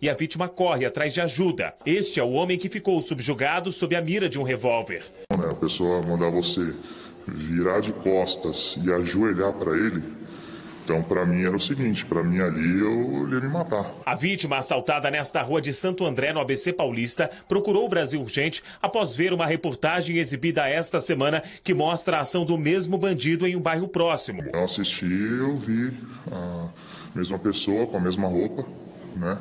e a vítima corre atrás de ajuda. Este é o homem que ficou subjugado sob a mira de um revólver. A pessoa mandar você virar de costas e ajoelhar para ele, então, para mim era o seguinte: para mim ali eu ia me matar. A vítima assaltada nesta rua de Santo André, no ABC Paulista, procurou o Brasil Urgente após ver uma reportagem exibida esta semana que mostra a ação do mesmo bandido em um bairro próximo. Eu assisti, eu vi a mesma pessoa com a mesma roupa, né?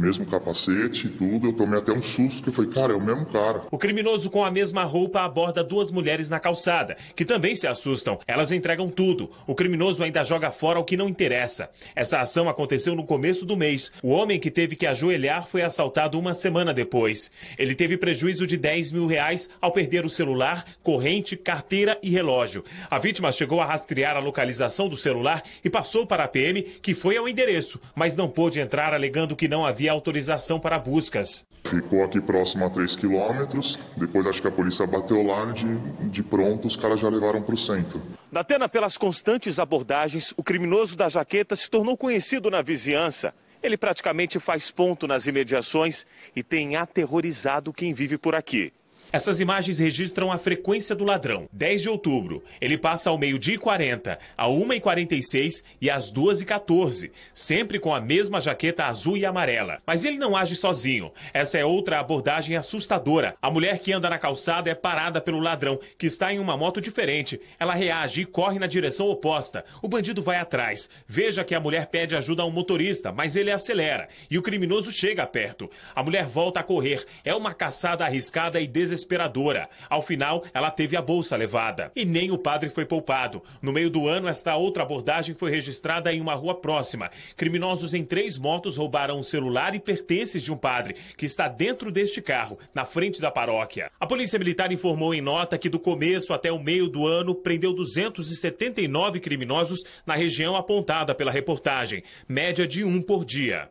mesmo capacete e tudo. Eu tomei até um susto que foi, cara, é o mesmo cara. O criminoso com a mesma roupa aborda duas mulheres na calçada, que também se assustam. Elas entregam tudo. O criminoso ainda joga fora o que não interessa. Essa ação aconteceu no começo do mês. O homem que teve que ajoelhar foi assaltado uma semana depois. Ele teve prejuízo de 10 mil reais ao perder o celular, corrente, carteira e relógio. A vítima chegou a rastrear a localização do celular e passou para a PM, que foi ao endereço, mas não pôde entrar alegando que não havia autorização para buscas. Ficou aqui próximo a 3 quilômetros, depois acho que a polícia bateu lá e de, de pronto os caras já levaram para o centro. Datena, pelas constantes abordagens, o criminoso da jaqueta se tornou conhecido na vizinhança. Ele praticamente faz ponto nas imediações e tem aterrorizado quem vive por aqui. Essas imagens registram a frequência do ladrão. 10 de outubro, ele passa ao meio-dia e 40, à 1h46 e às 2h14, sempre com a mesma jaqueta azul e amarela. Mas ele não age sozinho. Essa é outra abordagem assustadora. A mulher que anda na calçada é parada pelo ladrão, que está em uma moto diferente. Ela reage e corre na direção oposta. O bandido vai atrás. Veja que a mulher pede ajuda a um motorista, mas ele acelera e o criminoso chega perto. A mulher volta a correr. É uma caçada arriscada e desesperada desesperadora. Ao final, ela teve a bolsa levada. E nem o padre foi poupado. No meio do ano, esta outra abordagem foi registrada em uma rua próxima. Criminosos em três motos roubaram um celular e pertences de um padre, que está dentro deste carro, na frente da paróquia. A Polícia Militar informou em nota que do começo até o meio do ano prendeu 279 criminosos na região apontada pela reportagem, média de um por dia.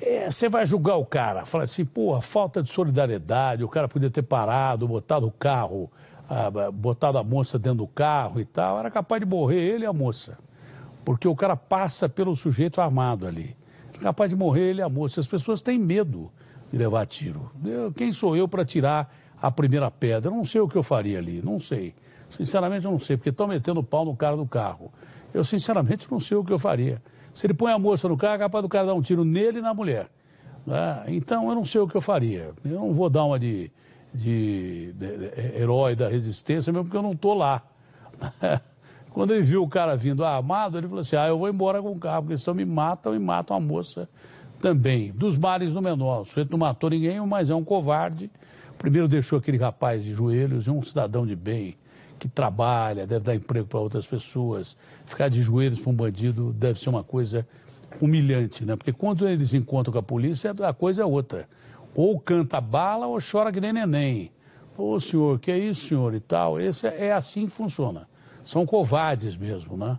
É, você vai julgar o cara, fala assim, porra, falta de solidariedade, o cara podia ter parado, botado o carro, botado a moça dentro do carro e tal, era capaz de morrer ele e a moça. Porque o cara passa pelo sujeito armado ali. Era capaz de morrer ele e a moça. As pessoas têm medo de levar tiro. Eu, quem sou eu para tirar a primeira pedra? não sei o que eu faria ali, não sei. Sinceramente, eu não sei, porque estão metendo pau no cara do carro eu sinceramente não sei o que eu faria. Se ele põe a moça no carro, é capaz do cara dar um tiro nele e na mulher. Né? Então eu não sei o que eu faria. Eu não vou dar uma de, de, de, de é, herói da resistência, mesmo porque eu não estou lá. Quando ele viu o cara vindo armado, ah, ele falou assim: Ah, eu vou embora com o carro, porque senão me matam e matam a moça também. Dos males do menor. O sujeito não matou ninguém, mas é um covarde. Primeiro deixou aquele rapaz de joelhos e um cidadão de bem que trabalha, deve dar emprego para outras pessoas. Ficar de joelhos para um bandido deve ser uma coisa humilhante, né? Porque quando eles encontram com a polícia, a coisa é outra. Ou canta bala ou chora que nem neném. Ô senhor, que é isso, senhor? E tal. Esse é, é assim que funciona. São covardes mesmo, né?